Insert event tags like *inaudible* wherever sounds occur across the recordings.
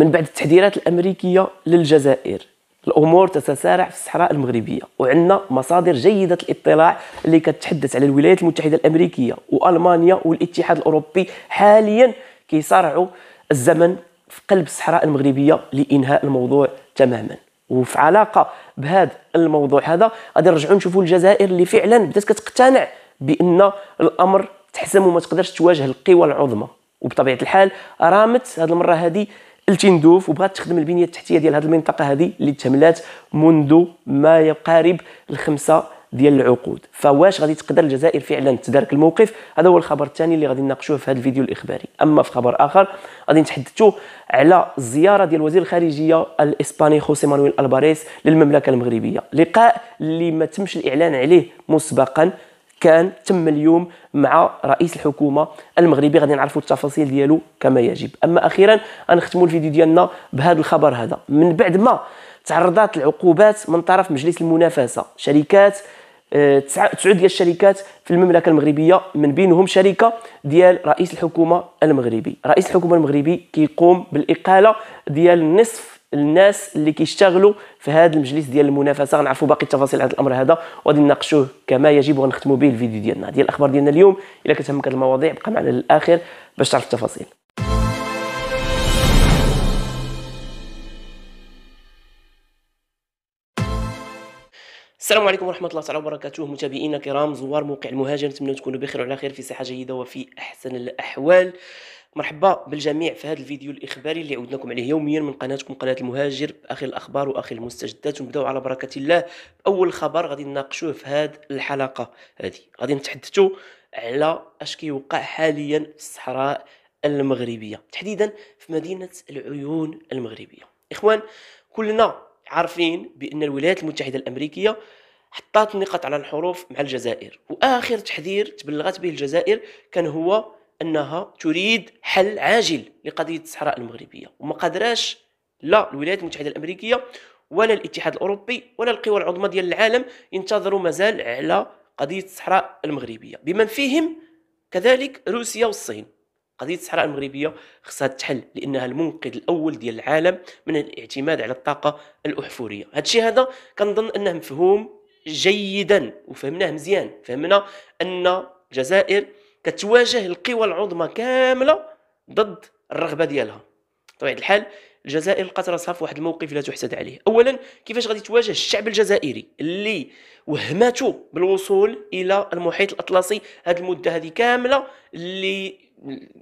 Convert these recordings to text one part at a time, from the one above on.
من بعد التحذيرات الأمريكية للجزائر الامور تتسارع في الصحراء المغربيه وعندنا مصادر جيده الاطلاع اللي كتحدث على الولايات المتحده الامريكيه والمانيا والاتحاد الاوروبي حاليا كيصارعوا الزمن في قلب الصحراء المغربيه لانهاء الموضوع تماما وفي علاقه بهذا الموضوع هذا غادي نرجعوا نشوفوا الجزائر اللي فعلا بدات كتقتنع بان الامر تحسم وما تقدرش تواجه القوى العظمى وبطبيعه الحال رامت هذه المره هذه التندوف وبغات تخدم البنيه التحتيه ديال هذه المنطقه هذه اللي تملات منذ ما يقارب الخمسه ديال العقود فواش غادي تقدر الجزائر فعلا تدارك الموقف هذا هو الخبر الثاني اللي غادي نناقشوه في هذا الفيديو الاخباري اما في خبر اخر غادي نتحدثوا على الزياره ديال وزير الخارجيه الاسباني خوسي مانويل الباريس للمملكه المغربيه لقاء اللي ما تمش الاعلان عليه مسبقا كان تم اليوم مع رئيس الحكومه المغربي غادي نعرفوا التفاصيل ديالو كما يجب اما اخيرا غنختموا الفيديو ديالنا بهذا الخبر هذا من بعد ما تعرضت العقوبات من طرف مجلس المنافسه شركات آه، تسع ديال الشركات في المملكة المغربية من بينهم شركة ديال رئيس الحكومة المغربي رئيس الحكومة المغربي كيقوم بالإقالة ديال نصف الناس اللي كيشتغلوا في هذا المجلس ديال المنافسه غنعرفوا باقي التفاصيل عن الامر هذا وغادي نناقشوه كما يجب ونختموا به الفيديو ديالنا ديال الاخبار ديالنا اليوم الا كتهمك هذه المواضيع بقى معنا للاخر باش تعرف التفاصيل السلام عليكم ورحمة الله تعالى وبركاته متابعينا الكرام زوار موقع المهاجر نتمنى تكونوا بخير وعلى خير في صحة جيدة وفي أحسن الأحوال مرحبا بالجميع في هذا الفيديو الاخباري اللي عودناكم عليه يوميا من قناتكم قناه المهاجر باخر الاخبار واخر المستجدات ونبداو على بركه الله باول خبر غادي نناقشوه في هذه الحلقه هذه غادي نتحدثوا على اش كيوقع حاليا في الصحراء المغربيه تحديدا في مدينه العيون المغربيه اخوان كلنا عارفين بان الولايات المتحده الامريكيه حطات النقط على الحروف مع الجزائر واخر تحذير تبلغت به الجزائر كان هو انها تريد حل عاجل لقضيه الصحراء المغربيه وما قدراش لا الولايات المتحده الامريكيه ولا الاتحاد الاوروبي ولا القوى العظمى ديال العالم ينتظروا مازال على قضيه الصحراء المغربيه بمن فيهم كذلك روسيا والصين قضيه الصحراء المغربيه خصها تحل لانها المنقذ الاول ديال العالم من الاعتماد على الطاقه الاحفوريه هادشي هذا كنظن انه مفهوم جيدا وفهمناه مزيان فهمنا ان الجزائر كتواجه القوى العظمى كامله ضد الرغبه ديالها بطبيعه الحال الجزائر لقات راسها في واحد الموقف لا تحسد عليه اولا كيفاش غادي تواجه الشعب الجزائري اللي وهمته بالوصول الى المحيط الاطلسي هاد المده هذه كامله اللي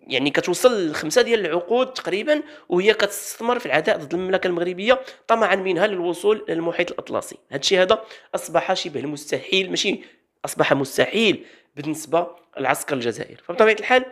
يعني كتوصل لخمسه ديال العقود تقريبا وهي كتستثمر في العداء ضد المملكه المغربيه طمعا منها للوصول للمحيط الاطلسي هادشي هذا اصبح شبه المستحيل ماشي اصبح مستحيل بالنسبه للعسكر الجزائري فبطبيعه الحال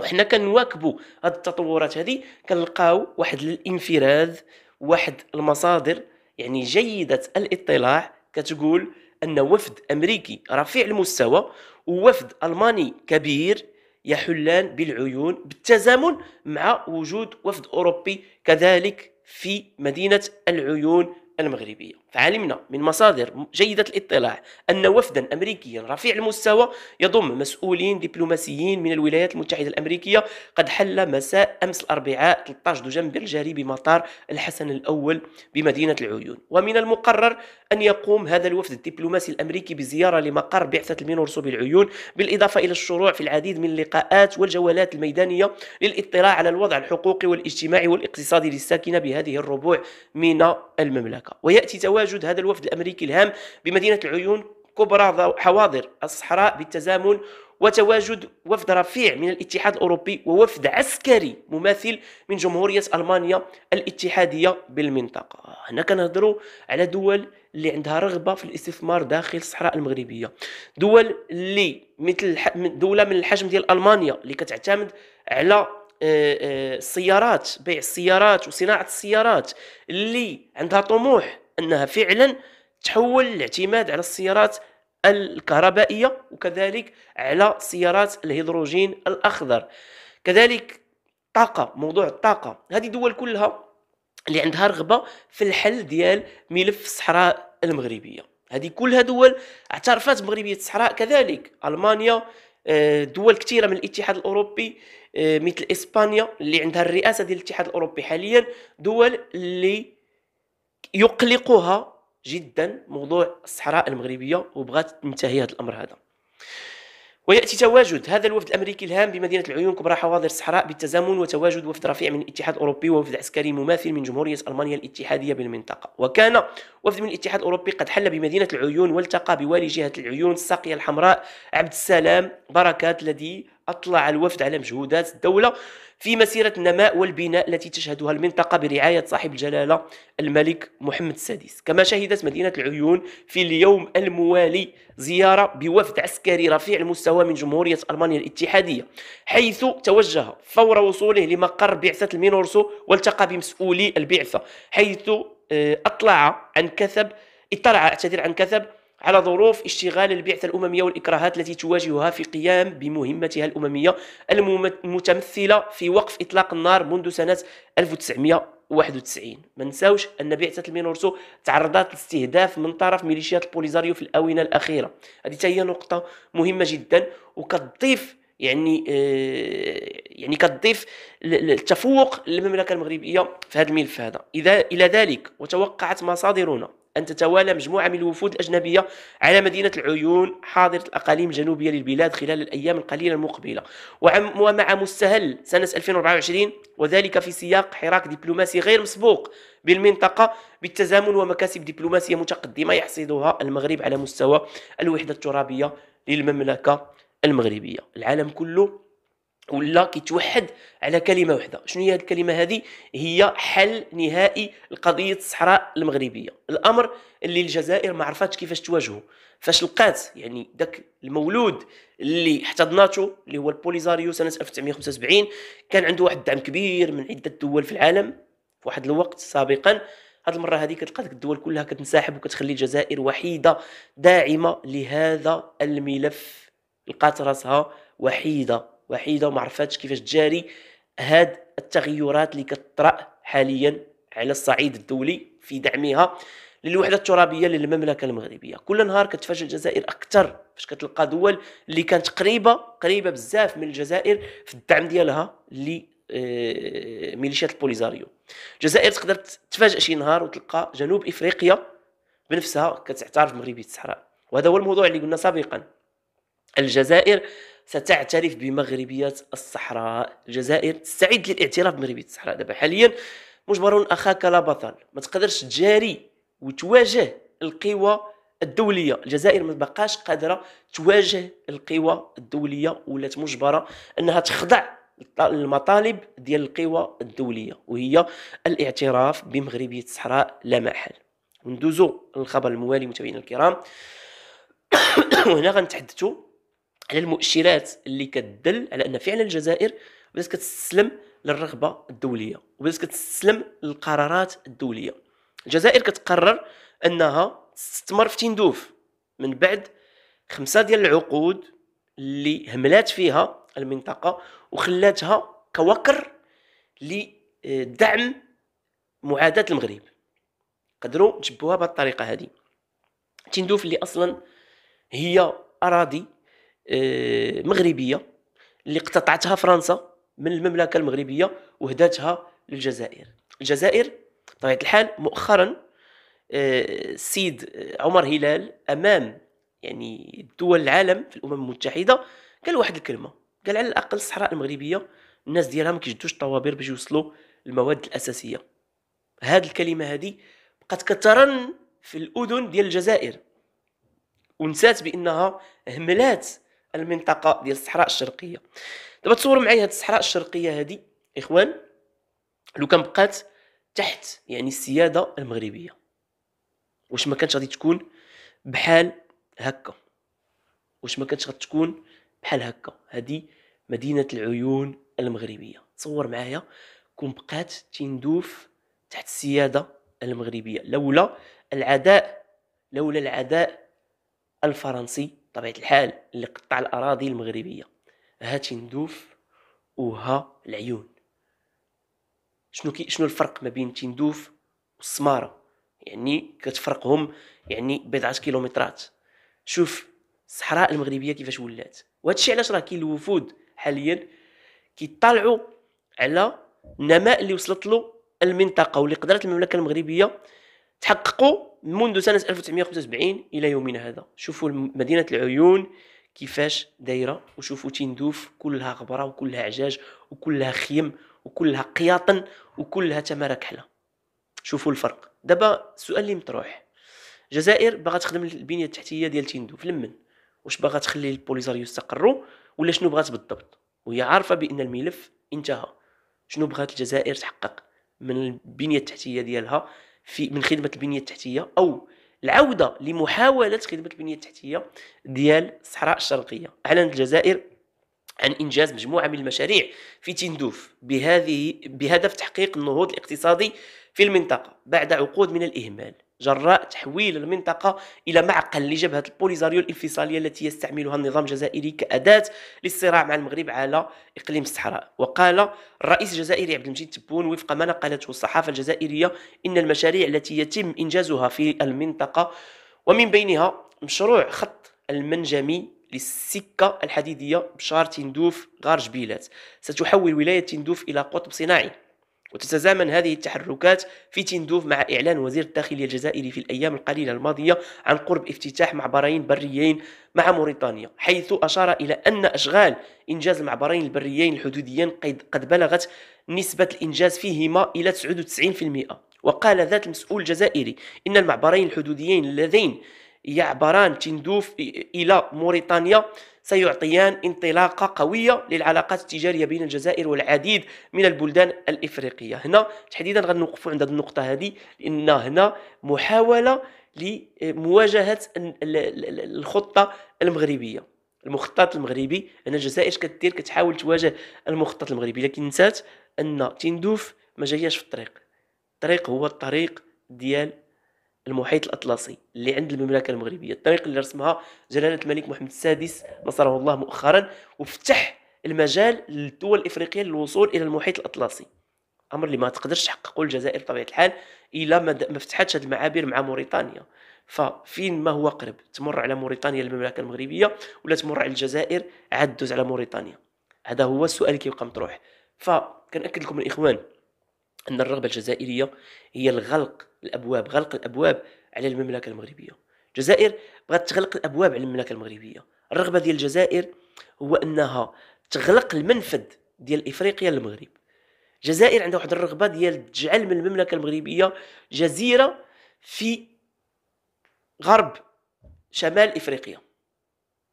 وحنا كنواكبوا هذه التطورات هذه كنلقاو واحد الانفراد واحد المصادر يعني جيده الاطلاع كتقول ان وفد امريكي رفيع المستوى ووفد الماني كبير يحلان بالعيون بالتزامن مع وجود وفد اوروبي كذلك في مدينه العيون المغربيه فعلمنا من مصادر جيدة الاطلاع أن وفدا أمريكيا رفيع المستوى يضم مسؤولين دبلوماسيين من الولايات المتحدة الأمريكية قد حل مساء أمس الأربعاء 13 دجنبر الجاري بمطار الحسن الأول بمدينة العيون ومن المقرر أن يقوم هذا الوفد الدبلوماسي الأمريكي بزيارة لمقر بعثة المينورسو بالعيون بالإضافة إلى الشروع في العديد من اللقاءات والجولات الميدانية للاطلاع على الوضع الحقوقي والاجتماعي والاقتصادي للساكنة بهذه الربوع من المملكة ويأتي توابع تواجد هذا الوفد الأمريكي الهام بمدينة العيون كبرى حواضر الصحراء بالتزامن وتواجد وفد رفيع من الاتحاد الاوروبي ووفد عسكري مماثل من جمهوريه المانيا الاتحاديه بالمنطقه هنا كنهضروا على دول اللي عندها رغبه في الاستثمار داخل الصحراء المغربيه دول اللي مثل دوله من الحجم ديال المانيا اللي كتعتمد على آه، آه، السيارات بيع السيارات وصناعه السيارات اللي عندها طموح انها فعلا تحول الاعتماد على السيارات الكهربائيه وكذلك على سيارات الهيدروجين الاخضر كذلك الطاقه موضوع الطاقه هذه دول كلها اللي عندها رغبه في الحل ديال ملف الصحراء المغربيه هذه كلها دول اعترفت بمغربيه الصحراء كذلك المانيا آه، دول كثيره من الاتحاد الاوروبي آه، مثل اسبانيا اللي عندها الرئاسه ديال الاتحاد الاوروبي حاليا دول اللي يقلقها جدا موضوع الصحراء المغربيه وبغات تنتهي هذا الامر هذا وياتي تواجد هذا الوفد الامريكي الهام بمدينه العيون كبرى حواضر الصحراء بالتزامن وتواجد وفد رفيع من الاتحاد الاوروبي ووفد عسكري مماثل من جمهوريه المانيا الاتحاديه بالمنطقه وكان وفد من الاتحاد الاوروبي قد حل بمدينه العيون والتقى بوالي جهه العيون الساقيه الحمراء عبد السلام بركات الذي اطلع الوفد على مجهودات الدوله في مسيرة النماء والبناء التي تشهدها المنطقة برعاية صاحب الجلالة الملك محمد السادس كما شهدت مدينة العيون في اليوم الموالي زيارة بوفد عسكري رفيع المستوى من جمهورية ألمانيا الاتحادية حيث توجه فور وصوله لمقر بعثة المينورسو والتقى بمسؤولي البعثة حيث آه، أطلع عن كثب اطلع اعتذر عن كثب على ظروف اشتغال البعثة الأممية والإكراهات التي تواجهها في قيام بمهمتها الأممية المتمثلة في وقف إطلاق النار منذ سنة 1991 ما نساوش أن بعثة المينورسو تعرضت لاستهداف من طرف ميليشيات البوليزاريو في الآونة الأخيرة هذه هي نقطة مهمة جدا وكتضيف يعني آه، يعني كتضيف التفوق للمملكه المغربيه في هذا الملف هذا اذا الى ذلك وتوقعت مصادرنا أن تتوالى مجموعة من الوفود الأجنبية على مدينة العيون حاضرة الأقاليم الجنوبية للبلاد خلال الأيام القليلة المقبلة ومع مستهل سنة 2024 وذلك في سياق حراك دبلوماسي غير مسبوق بالمنطقة بالتزامن ومكاسب دبلوماسية متقدمة يحصدها المغرب على مستوى الوحدة الترابية للمملكة المغربية العالم كله ولا كيتوحد على كلمه واحده شنو هي الكلمه هذه هي حل نهائي لقضيه الصحراء المغربيه الامر اللي الجزائر ما عرفتش كيفاش تواجهه فاش لقات يعني داك المولود اللي احتضناته اللي هو البوليزاريو سنه 1975 كان عنده واحد الدعم كبير من عده دول في العالم في واحد الوقت سابقا هاد المره هذه كتلقى الدول كلها كتنسحب وكتخلي الجزائر وحيده داعمه لهذا الملف لقات راسها وحيده وحيده وما عرفاتش كيفاش تجاري هاد التغيرات اللي كطرا حاليا على الصعيد الدولي في دعمها للوحده الترابيه للمملكه المغربيه كل نهار كتفاجئ الجزائر اكثر فاش كتلقى دول اللي كانت قريبه قريبه بزاف من الجزائر في الدعم ديالها ل آه، ميليشيات البوليزاريو الجزائر تقدر تفاجئ شي نهار وتلقى جنوب افريقيا بنفسها كتعترف بمغربيه الصحراء وهذا هو الموضوع اللي قلنا سابقا الجزائر ستعترف بمغربية الصحراء الجزائر تستعد للاعتراف بمغربية الصحراء دابا حاليا مجبر أخاك لا بطل ما تقدرش تجاري وتواجه القوى الدولية الجزائر ما بقاش قادرة تواجه القوى الدولية ولات مجبرة أنها تخضع المطالب ديال القوى الدولية وهي الاعتراف بمغربية الصحراء لا محل وندوزو للخبر الموالي متابعينا الكرام *coughs* وهنا غنتحدثوا على المؤشرات اللي كتدل على ان فعلا الجزائر بدات كتستسلم للرغبه الدوليه وبدات كتستسلم للقرارات الدوليه الجزائر كتقرر انها تستثمر في تندوف من بعد خمسه ديال العقود اللي هملات فيها المنطقه وخلاتها كوكر لدعم معاداه المغرب قدروا تجبوها بهذه الطريقه هذه تندوف اللي اصلا هي اراضي آه، مغربيه اللي اقتطعتها فرنسا من المملكه المغربيه وهداتها للجزائر الجزائر بطبيعه الحال مؤخرا السيد آه، عمر هلال امام يعني دول العالم في الامم المتحده قال واحد الكلمه قال على الاقل الصحراء المغربيه الناس ديالها ما كيجدوش الطوابير باش يوصلوا المواد الاساسيه هاد الكلمه هذه بقات كترن في الاذن ديال الجزائر ونسات بانها هملات المنطقه ديال الصحراء الشرقيه دابا تصوروا معايا هاد الصحراء الشرقيه هادي اخوان لو كان بقات تحت يعني السياده المغربيه واش ما كانتش غادي تكون بحال هكا واش ما كانتش غتكون بحال هكا هادي مدينه العيون المغربيه تصور معايا كون بقات تندوف تحت السياده المغربيه لولا العداء لولا العداء الفرنسي بطبيعه الحال اللي قطع الاراضي المغربيه ها تندوف وها العيون شنو كي شنو الفرق ما بين تندوف والسماره يعني كتفرقهم يعني بضعه كيلومترات شوف الصحراء المغربيه كيفاش ولات وهادشي علاش راه كاين الوفود حاليا كيطالعوا على النماء اللي وصلت له المنطقه واللي قدرت المملكه المغربيه تحققوا منذ سنة 1975 إلى يومنا هذا شوفوا مدينة العيون كيفاش دايرة وشوفوا تندوف كلها غبرة وكلها عجاج وكلها خيم وكلها قياطن وكلها تمارة كحلة شوفوا الفرق دابا السؤال اللي مطروح الجزائر باغا تخدم البنية التحتية ديال تندوف لمن واش باغا تخلي البوليزاريو يستقروا ولا شنو بغات بالضبط وهي عارفة بأن الملف انتهى شنو بغات الجزائر تحقق من البنية التحتية ديالها في من خدمه البنيه التحتيه او العوده لمحاوله خدمه البنيه التحتيه ديال الصحراء الشرقيه اعلنت الجزائر عن انجاز مجموعه من المشاريع في تندوف بهذه بهدف تحقيق النهوض الاقتصادي في المنطقه بعد عقود من الاهمال جراء تحويل المنطقة إلى معقل لجبهة البوليزاريو الانفصالية التي يستعملها النظام الجزائري كأداة للصراع مع المغرب على إقليم الصحراء وقال الرئيس الجزائري عبد المجيد تبون وفق ما نقلته الصحافة الجزائرية إن المشاريع التي يتم إنجازها في المنطقة ومن بينها مشروع خط المنجمي للسكة الحديدية بشار تندوف غار جبيلات ستحول ولاية تندوف إلى قطب صناعي وتتزامن هذه التحركات في تندوف مع إعلان وزير الداخلية الجزائري في الأيام القليلة الماضية عن قرب افتتاح معبرين بريين مع موريتانيا حيث أشار إلى أن أشغال إنجاز المعبرين البريين الحدوديين قد بلغت نسبة الإنجاز فيهما إلى 99% وقال ذات المسؤول الجزائري إن المعبرين الحدوديين اللذين يعبران تندوف إلى موريتانيا سيعطيان انطلاقة قوية للعلاقات التجارية بين الجزائر والعديد من البلدان الإفريقية هنا تحديدا غنوقفوا عند النقطة هذه لأن هنا محاولة لمواجهة الخطة المغربية المخطط المغربي أن الجزائر كدير كتحاول تواجه المخطط المغربي لكن نسات أن تندوف ما جاياش في الطريق الطريق هو الطريق ديال المحيط الأطلسي اللي عند المملكة المغربية الطريق اللي رسمها جلالة الملك محمد السادس نصره الله مؤخرا وفتح المجال للدول الإفريقية للوصول إلى المحيط الأطلسي امر اللي ما تقدرش تحققه الجزائر بطبيعه الحال الا ما فتحتش هذه المعابر مع موريتانيا ففين ما هو قرب تمر على موريتانيا المملكه المغربيه ولا تمر على الجزائر عاد دوز على موريتانيا هذا هو السؤال اللي كيبقى مطروح فكنأكد لكم الاخوان أن الرغبة الجزائرية هي الغلق الأبواب غلق الأبواب على المملكة المغربية الجزائر بغات تغلق الأبواب على المملكة المغربية الرغبة ديال الجزائر هو أنها تغلق المنفذ ديال إفريقيا للمغرب الجزائر عندها واحد الرغبة ديال تجعل من المملكة المغربية جزيرة في غرب شمال إفريقيا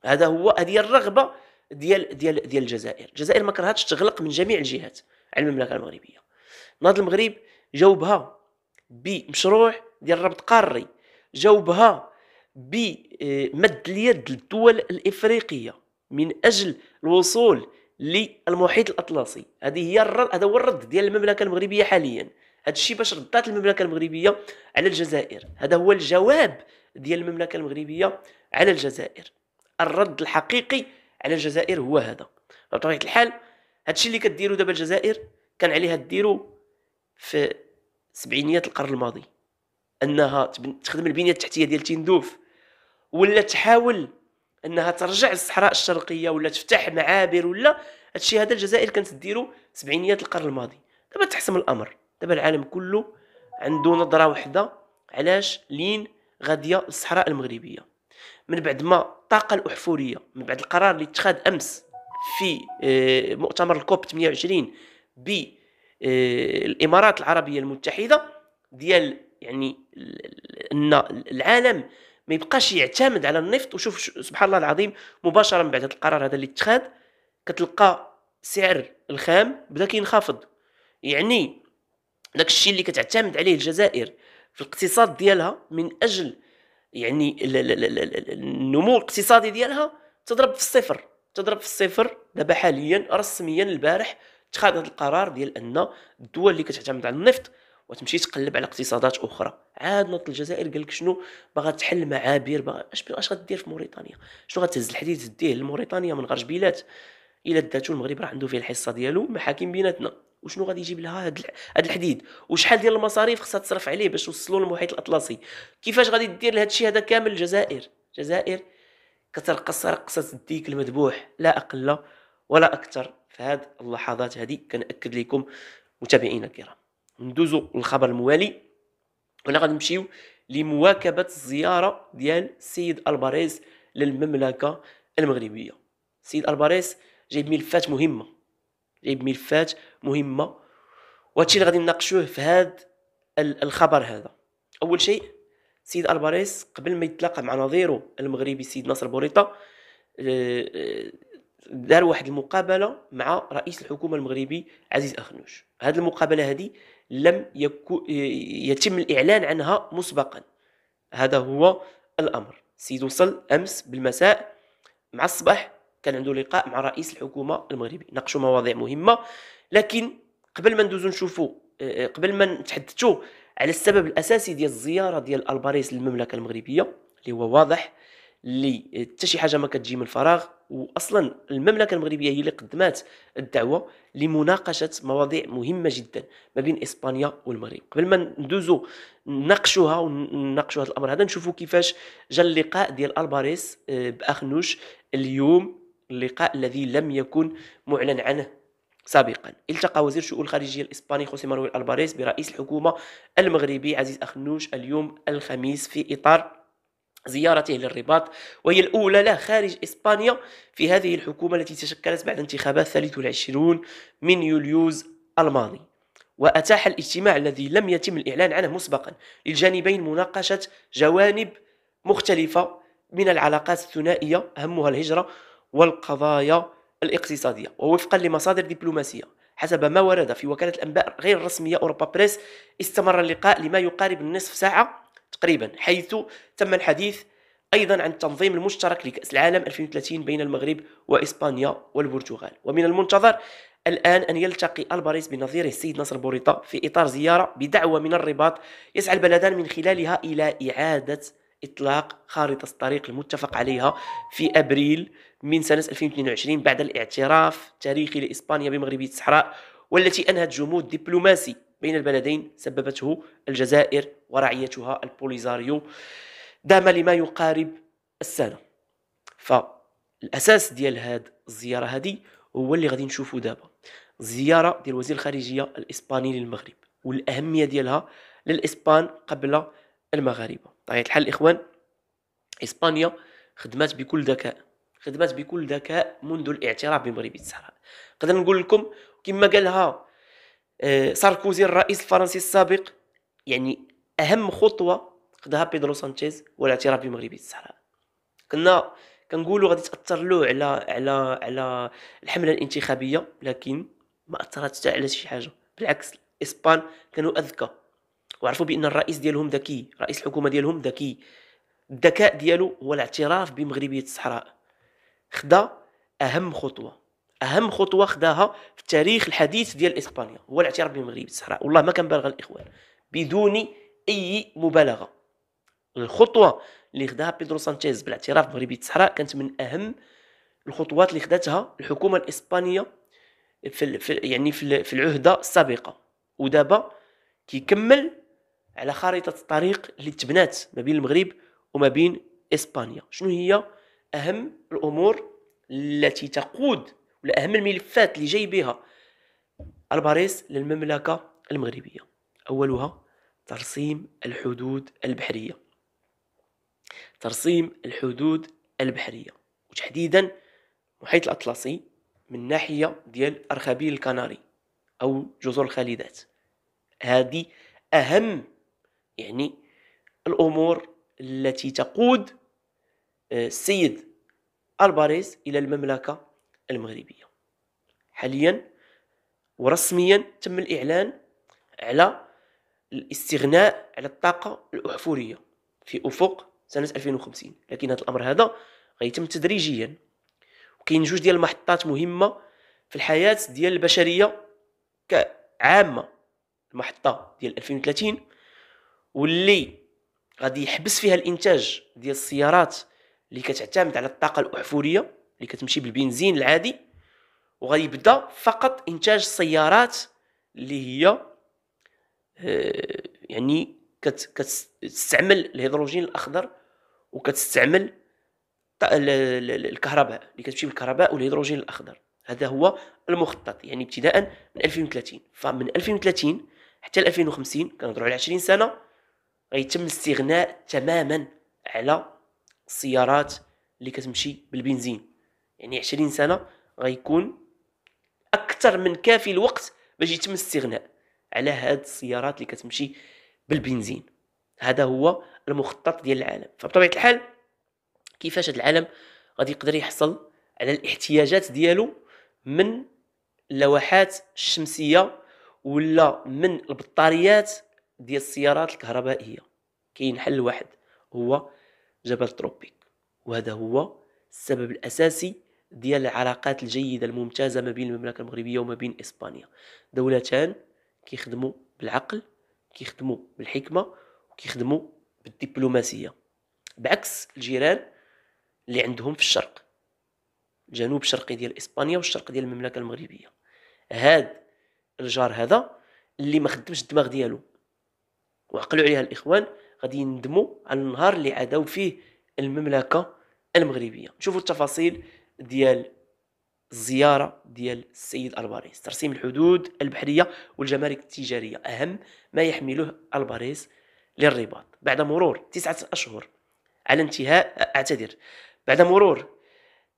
هذا هو هذه الرغبة ديال ديال ديال الجزائر الجزائر ما كرهتش تغلق من جميع الجهات على المملكة المغربية ناض المغرب جاوبها بمشروع ديال الربط قاري جاوبها بمد آه، اليد للدول الافريقيه من اجل الوصول للمحيط الاطلسي هذه هي هذا هو الرد ديال المملكه المغربيه حاليا هذا الشيء باش ردات المملكه المغربيه على الجزائر هذا هو الجواب ديال المملكه المغربيه على الجزائر الرد الحقيقي على الجزائر هو هذا بطبيعه الحال هذا الشيء اللي كديروا دابا الجزائر كان عليها ديروا في سبعينيات القرن الماضي انها تخدم البنيه التحتيه ديال تندوف ولا تحاول انها ترجع للصحراء الشرقيه ولا تفتح معابر ولا هادشي هذا الجزائر كانت ديرو سبعينيات القرن الماضي دابا تحسم الامر دابا العالم كله عنده نظره وحده علاش لين غاديه للصحراء المغربيه من بعد ما الطاقه الاحفوريه من بعد القرار اللي اتخذ امس في آه، مؤتمر الكوب 28 ب آه، الامارات العربيه المتحده ديال يعني ان العالم ما يبقاش يعتمد على النفط وشوف سبحان الله العظيم مباشره من بعد هذا القرار هذا اللي اتخذ كتلقى سعر الخام بدا كينخفض يعني داك الشيء اللي كتعتمد عليه الجزائر في الاقتصاد ديالها من اجل يعني النمو الاقتصادي ديالها تضرب في الصفر تضرب في الصفر دابا حاليا رسميا البارح اتخذ هذا القرار ديال ان الدول اللي كتعتمد على النفط وتمشي تقلب على اقتصادات اخرى عاد نط الجزائر قال لك شنو باغا تحل معابر باغا اش اش غدير في موريتانيا شنو غتهز الحديد تديه لموريتانيا من غرج بلاد الا داتو المغرب راه عنده فيه الحصه ديالو محاكم بيناتنا وشنو غادي يجيب لها هاد الحديد وشحال ديال المصاريف خصها تصرف عليه باش توصلوا للمحيط الاطلسي كيفاش غادي دير لهذا الشيء هذا كامل الجزائر الجزائر كترقص رقصه الديك المذبوح لا اقل ولا اكثر في هذه اللحظات هذه كناكد لكم متابعينا الكرام ندوزو للخبر الموالي ولا غادي نمشيو لمواكبه الزياره ديال السيد الباريز للمملكه المغربيه السيد الباريز جايب ملفات مهمه جايب ملفات مهمه وهادشي اللي غادي نناقشوه في هذا الخبر هذا اول شيء سيد الباريس قبل ما يتلاقى مع نظيره المغربي السيد ناصر بوريطه آه، آه، دار واحد المقابله مع رئيس الحكومه المغربي عزيز اخنوش هذه المقابله هذه لم يكو يتم الاعلان عنها مسبقا هذا هو الامر السيد وصل امس بالمساء مع الصباح كان عنده لقاء مع رئيس الحكومه المغربي ناقشوا مواضيع مهمه لكن قبل ما ندوزو نشوفوا آه، قبل ما نتحدثوا على السبب الاساسي ديال الزياره ديال الباريس للمملكه المغربيه اللي هو واضح اللي آه، حتى شي حاجه ما كتجي من الفراغ واصلا المملكه المغربيه هي اللي قدمت الدعوه لمناقشه مواضيع مهمه جدا ما بين اسبانيا والمغرب قبل ما ندوزو نناقشوها ونناقشوا هذا الامر هذا نشوفوا كيفاش جا اللقاء ديال الباريس آه، باخنوش اليوم اللقاء الذي لم يكن معلن عنه سابقا التقى وزير شؤون الخارجية الإسباني خوسي مانويل ألباريس برئيس الحكومة المغربي عزيز أخنوش اليوم الخميس في إطار زيارته للرباط وهي الأولى له خارج إسبانيا في هذه الحكومة التي تشكلت بعد انتخابات 23 من يوليوز الماضي وأتاح الاجتماع الذي لم يتم الإعلان عنه مسبقا للجانبين مناقشة جوانب مختلفة من العلاقات الثنائية أهمها الهجرة والقضايا الاقتصادية ووفقا لمصادر دبلوماسية حسب ما ورد في وكالة الأنباء غير الرسمية أوروبا بريس استمر اللقاء لما يقارب النصف ساعة تقريبا حيث تم الحديث ايضا عن التنظيم المشترك لكاس العالم 2030 بين المغرب واسبانيا والبرتغال ومن المنتظر الآن أن يلتقي الباريس بنظيره السيد نصر بوريطة في إطار زيارة بدعوة من الرباط يسعى البلدان من خلالها إلى إعادة إطلاق خارطة الطريق المتفق عليها في أبريل من سنة 2022 بعد الاعتراف التاريخي لإسبانيا بمغربية الصحراء والتي أنهت جمود دبلوماسي بين البلدين سببته الجزائر ورعيتها البوليزاريو دام لما يقارب السنه فالاساس ديال هاد الزياره هذه هو اللي غادي نشوفو دابا زياره ديال وزير الخارجيه الاسباني للمغرب والاهميه ديالها للاسبان قبل المغاربه بطبيعه الحال الاخوان اسبانيا خدمات بكل ذكاء خدمات بكل ذكاء منذ الاعتراف بمغربية الصحراء نقدر نقول لكم كما قالها آه، ساركوزي الرئيس الفرنسي السابق يعني اهم خطوه خداها بيدرو سانشيز هو الاعتراف بمغربيه الصحراء كنا كنقولوا غادي تاثر له على على على الحمله الانتخابيه لكن ما اثرت حتى على شي حاجه بالعكس الاسبان كانوا اذكى وعرفوا بان الرئيس ديالهم ذكي رئيس الحكومه ديالهم ذكي الذكاء ديالو هو الاعتراف بمغربيه الصحراء خدا اهم خطوه اهم خطوه خداها في التاريخ الحديث ديال اسبانيا هو الاعتراف بمغربيه الصحراء والله ما كان بالغ الاخوان بدون اي مبالغه الخطوه اللي خدها بيدرو سانشيز بالاعتراف بمغربيه الصحراء كانت من اهم الخطوات اللي خداتها الحكومه الاسبانيه في, في يعني في, في العهده السابقه ودابا كيكمل على خريطه الطريق اللي تبنات ما بين المغرب وما بين اسبانيا شنو هي اهم الامور التي تقود ولا اهم الملفات اللي جاي بها الباريس للمملكه المغربيه اولها ترسيم الحدود البحرية ترسيم الحدود البحرية وتحديدا محيط الأطلسي من ناحية ديال أرخبيل الكناري أو جزر الخالدات هذه أهم يعني الأمور التي تقود آه، السيد الباريس إلى المملكة المغربية حاليا ورسميا تم الإعلان على الاستغناء على الطاقه الاحفوريه في افق سنه 2050 لكن هذا الامر هذا غيتم تدريجيا وكاين جوج ديال المحطات مهمه في الحياه ديال البشريه كعامه المحطه ديال 2030 واللي غادي يحبس فيها الانتاج ديال السيارات اللي كتعتمد على الطاقه الاحفوريه اللي كتمشي بالبنزين العادي وغادي يبدا فقط انتاج السيارات اللي هي آه، يعني كتستعمل الهيدروجين الاخضر وكتستعمل الكهرباء اللي كتمشي بالكهرباء والهيدروجين الاخضر هذا هو المخطط يعني ابتداء من 2030 فمن 2030 حتى 2050 كنهضروا على 20 سنه غيتم الاستغناء تماما على السيارات اللي كتمشي بالبنزين يعني 20 سنه غيكون اكثر من كافي الوقت باش يتم الاستغناء على هاد السيارات اللي كتمشي بالبنزين هذا هو المخطط ديال العالم فبطبيعه الحال كيفاش هذا العالم غادي يقدر يحصل على الاحتياجات ديالو من اللوحات الشمسيه ولا من البطاريات ديال السيارات الكهربائيه كاين حل واحد هو جبل تروبيك وهذا هو السبب الاساسي ديال العلاقات الجيده الممتازه ما بين المملكه المغربيه وما بين اسبانيا دولتان كيخدموا بالعقل كيخدموا بالحكمه وكيخدموا بالدبلوماسيه بعكس الجيران اللي عندهم في الشرق جنوب شرقي ديال اسبانيا والشرق ديال المملكه المغربيه هاد الجار هذا اللي ما خدمش الدماغ ديالو وعقلوا عليها الاخوان غادي يندموا على النهار اللي عداو فيه المملكه المغربيه شوفوا التفاصيل ديال الزياره ديال السيد الباريس ترسيم الحدود البحريه والجمارك التجاريه اهم ما يحمله الباريس للرباط بعد مرور تسعة أشهر على انتهاء أعتذر بعد مرور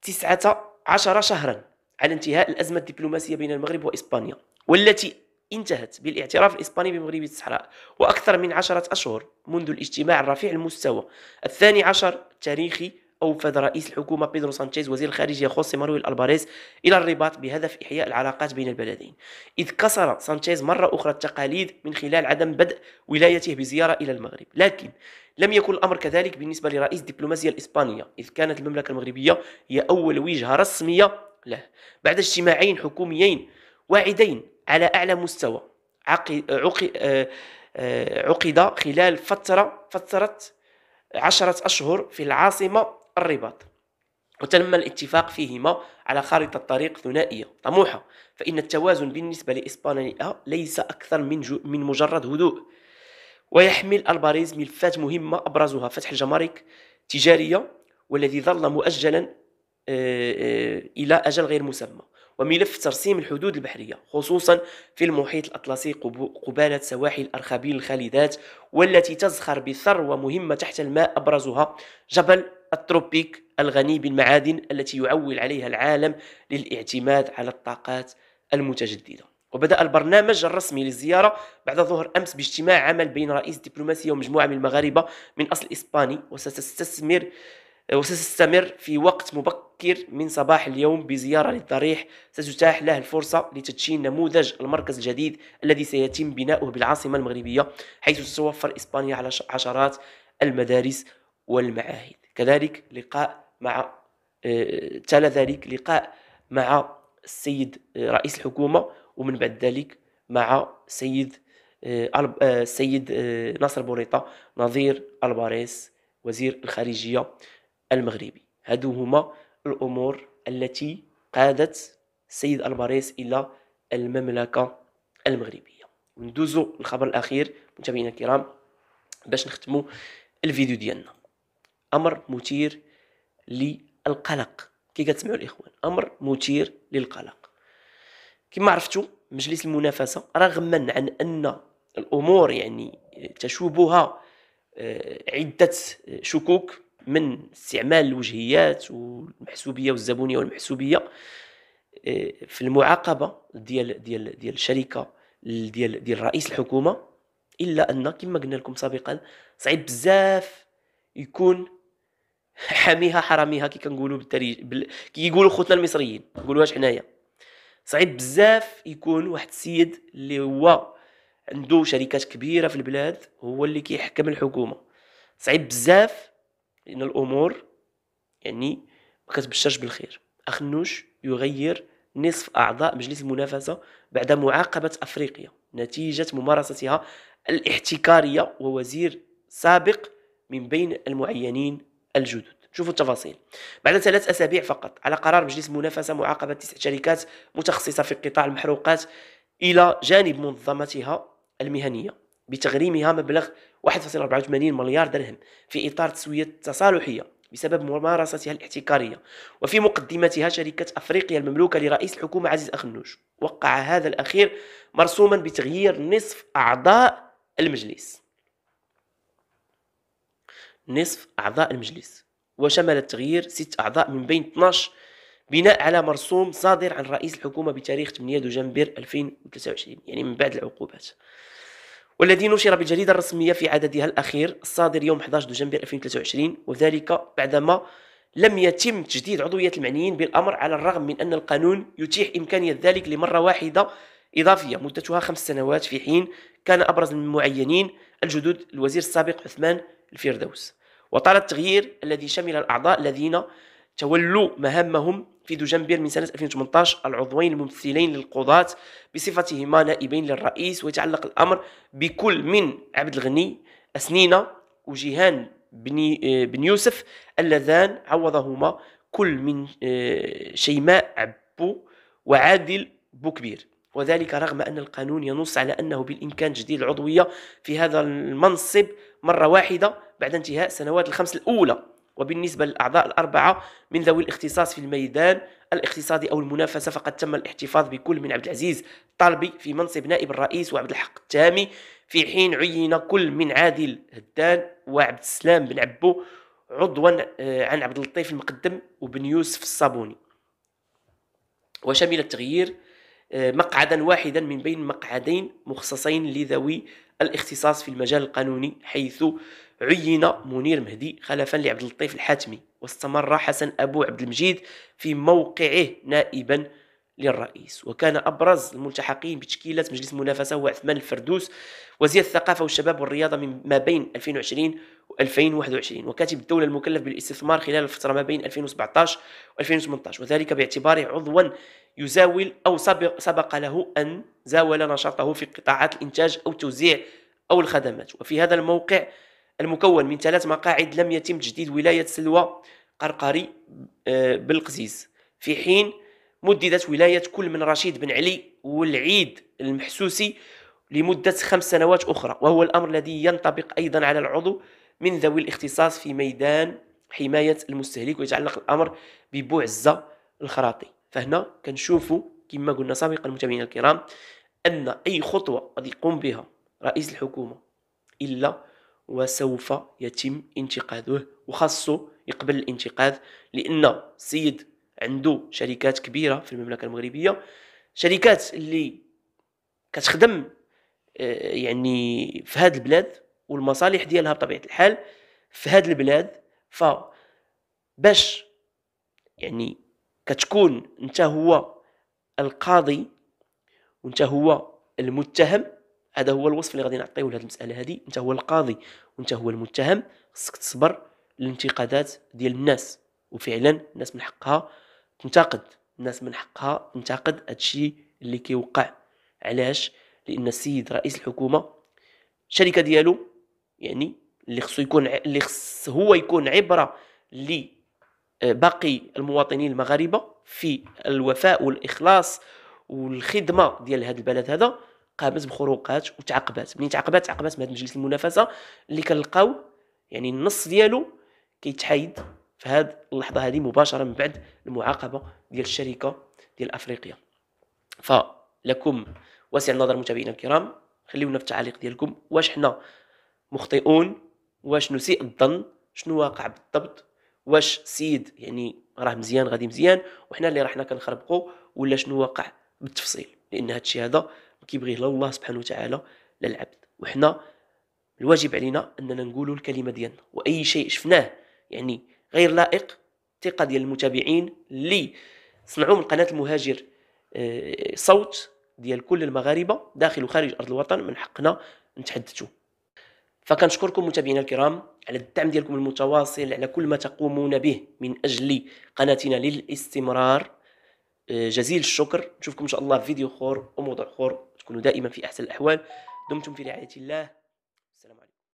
تسعة عشر شهرا على انتهاء الأزمة الدبلوماسية بين المغرب وإسبانيا والتي انتهت بالاعتراف الإسباني بمغرب الصحراء وأكثر من عشرة أشهر منذ الاجتماع الرفيع المستوى الثاني عشر تاريخي أوفد رئيس الحكومة بيدرو سانشيز وزير الخارجية خوسي مانويل ألباريز إلى الرباط بهدف إحياء العلاقات بين البلدين إذ كسر سانشيز مرة أخرى التقاليد من خلال عدم بدء ولايته بزيارة إلى المغرب لكن لم يكن الأمر كذلك بالنسبة لرئيس الدبلوماسية الإسبانية إذ كانت المملكة المغربية هي أول وجهة رسمية له بعد اجتماعين حكوميين واعدين على أعلى مستوى عقد, آه، آه، عقد خلال فترة فترة عشرة أشهر في العاصمة الرباط وتم الاتفاق فيهما على خارطة طريق ثنائية طموحة فإن التوازن بالنسبة لإسبانيا ليس أكثر من, جو من مجرد هدوء ويحمل الباريز ملفات مهمة أبرزها فتح الجمارك تجارية والذي ظل مؤجلا آه، آه، إلى أجل غير مسمى وملف ترسيم الحدود البحرية خصوصا في المحيط الأطلسي قبالة سواحل أرخبيل الخالدات والتي تزخر بثروة مهمة تحت الماء أبرزها جبل التروبيك الغني بالمعادن التي يعول عليها العالم للاعتماد على الطاقات المتجددة وبدأ البرنامج الرسمي للزيارة بعد ظهر أمس باجتماع عمل بين رئيس دبلوماسية ومجموعة من المغاربة من أصل إسباني وستستثمر وستستمر في وقت مبكر من صباح اليوم بزيارة للضريح ستتاح له الفرصة لتدشين نموذج المركز الجديد الذي سيتم بناؤه بالعاصمة المغربية حيث تتوفر إسبانيا على عشرات المدارس والمعاهد كذلك لقاء مع آه، تلا ذلك لقاء مع السيد آه، رئيس الحكومه ومن بعد ذلك مع السيد السيد آه، ناصر بوريطه نظير الباريس وزير الخارجيه المغربي هادو هما الامور التي قادت السيد الباريس الى المملكه المغربيه وندوزو للخبر الاخير متابعينا الكرام باش نختمو الفيديو ديالنا امر مثير للقلق كي كتسمعوا الاخوان امر مثير للقلق كما عرفتوا مجلس المنافسه رغما عن ان الامور يعني تشوبها آه، عده آه، شكوك من استعمال الوجهيات والمحسوبيه والزبونيه والمحسوبيه آه، في المعاقبه ديال ديال ديال الشركه ديال ديال رئيس الحكومه الا ان كما قلنا لكم سابقا صعيب بزاف يكون حاميها حراميها كي كنقولوا بالتاريخ بال... كي يقولوا خوتنا المصريين نقولوهاش حنايا صعيب بزاف يكون واحد السيد اللي هو عنده شركات كبيره في البلاد هو اللي كيحكم الحكومه صعيب بزاف لان الامور يعني ما كتبشرش بالخير اخنوش يغير نصف اعضاء مجلس المنافسه بعد معاقبه افريقيا نتيجه ممارستها الاحتكاريه ووزير سابق من بين المعينين الجدد شوفوا التفاصيل بعد ثلاث أسابيع فقط على قرار مجلس منافسة معاقبة تسع شركات متخصصة في قطاع المحروقات إلى جانب منظمتها المهنية بتغريمها مبلغ 1.84 مليار درهم في إطار تسوية تصالحية بسبب ممارستها الاحتكارية وفي مقدمتها شركة أفريقيا المملوكة لرئيس الحكومة عزيز أخنوش وقع هذا الأخير مرسوما بتغيير نصف أعضاء المجلس نصف أعضاء المجلس وشمل التغيير ست أعضاء من بين 12 بناء على مرسوم صادر عن رئيس الحكومة بتاريخ 8 دجنبر 2023 يعني من بعد العقوبات والذي نشر بالجريدة الرسمية في عددها الأخير الصادر يوم 11 دجنبر 2023 وذلك بعدما لم يتم تجديد عضوية المعنيين بالأمر على الرغم من أن القانون يتيح إمكانية ذلك لمرة واحدة إضافية مدتها خمس سنوات في حين كان أبرز المعينين الجدد الوزير السابق عثمان الفردوس وطال التغيير الذي شمل الأعضاء الذين تولوا مهامهم في دجنبير من سنة 2018 العضوين الممثلين للقضاة بصفتهما نائبين للرئيس ويتعلق الأمر بكل من عبد الغني أسنينة وجيهان بني, بن يوسف اللذان عوضهما كل من آه، شيماء عبو وعادل بوكبير وذلك رغم أن القانون ينص على أنه بالإمكان تجديد العضوية في هذا المنصب مرة واحدة بعد انتهاء السنوات الخمس الأولى وبالنسبة للأعضاء الأربعة من ذوي الاختصاص في الميدان الاقتصادي أو المنافسة فقد تم الاحتفاظ بكل من عبد العزيز طالبي في منصب نائب الرئيس وعبد الحق التامي في حين عين كل من عادل هدان وعبد السلام بن عبو عضوا آه، عن عبد اللطيف المقدم وبن يوسف الصابوني وشمل التغيير آه، مقعدا واحدا من بين مقعدين مخصصين لذوي الاختصاص في المجال القانوني حيث عين منير مهدي خلفا لعبد اللطيف الحاتمي واستمر حسن أبو عبد المجيد في موقعه نائبا للرئيس وكان أبرز الملتحقين بتشكيلة مجلس المنافسة هو عثمان الفردوس وزير الثقافة والشباب والرياضة من ما بين 2020 و 2021 وكاتب الدولة المكلف بالاستثمار خلال الفترة ما بين 2017 و 2018 وذلك باعتباره عضوا يزاول أو سبق, سبق له أن زاول نشاطه في قطاعات الإنتاج أو التوزيع أو الخدمات وفي هذا الموقع المكون من ثلاث مقاعد لم يتم تجديد ولاية سلوى قرقري آه، بالقزيز في حين مددت ولاية كل من رشيد بن علي والعيد المحسوسي لمدة خمس سنوات أخرى وهو الأمر الذي ينطبق أيضا على العضو من ذوي الاختصاص في ميدان حماية المستهلك ويتعلق الأمر ببعزة الخراطي فهنا كنشوفوا كما قلنا سابقا متابعينا الكرام أن أي خطوة قد يقوم بها رئيس الحكومة إلا وسوف يتم انتقاده وخاصه يقبل الانتقاد لأن السيد عنده شركات كبيره في المملكه المغربيه شركات اللي كتخدم آه، يعني في هذه البلاد والمصالح ديالها بطبيعه الحال في هذه البلاد ف باش يعني كتكون انت هو القاضي وانت هو المتهم هذا هو الوصف اللي غادي نعطيه لهذه المساله هذه انت هو القاضي وانت هو المتهم خصك تصبر للانتقادات ديال الناس وفعلا الناس من حقها تنتقد الناس من حقها تنتقد هادشي اللي كيوقع علاش لان السيد رئيس الحكومه الشركه ديالو يعني اللي خصو يكون اللي خص هو يكون عبره لباقي آه، المواطنين المغاربه في الوفاء والاخلاص والخدمه ديال هذا البلد هذا قامت بخروقات وتعاقبات منين تعقبات تعقبات من هذا المجلس المنافسه اللي كنلقاو يعني النص ديالو كيتحايد في هذه اللحظه هذه مباشره من بعد المعاقبه ديال الشركه ديال افريقيا فلكم واسع النظر متابعينا الكرام خليونا في التعاليق ديالكم واش حنا مخطئون واش نسيء الظن شنو واقع بالضبط واش السيد يعني راه مزيان غادي مزيان وحنا اللي رحنا كنخربقوا ولا شنو واقع بالتفصيل لان هذا الشيء هذا ما كيبغيه لا الله سبحانه وتعالى لا العبد وحنا الواجب علينا اننا نقولوا الكلمه ديالنا واي شيء شفناه يعني غير لائق الثقه ديال المتابعين اللي صنعوا من قناه المهاجر آه، صوت ديال كل المغاربه داخل وخارج ارض الوطن من حقنا نتحدثوا فكنشكركم متابعينا الكرام على الدعم ديالكم المتواصل على كل ما تقومون به من اجل قناتنا للاستمرار آه، جزيل الشكر نشوفكم ان شاء الله في فيديو اخر وموضوع اخر تكونوا دائما في احسن الاحوال دمتم في رعايه الله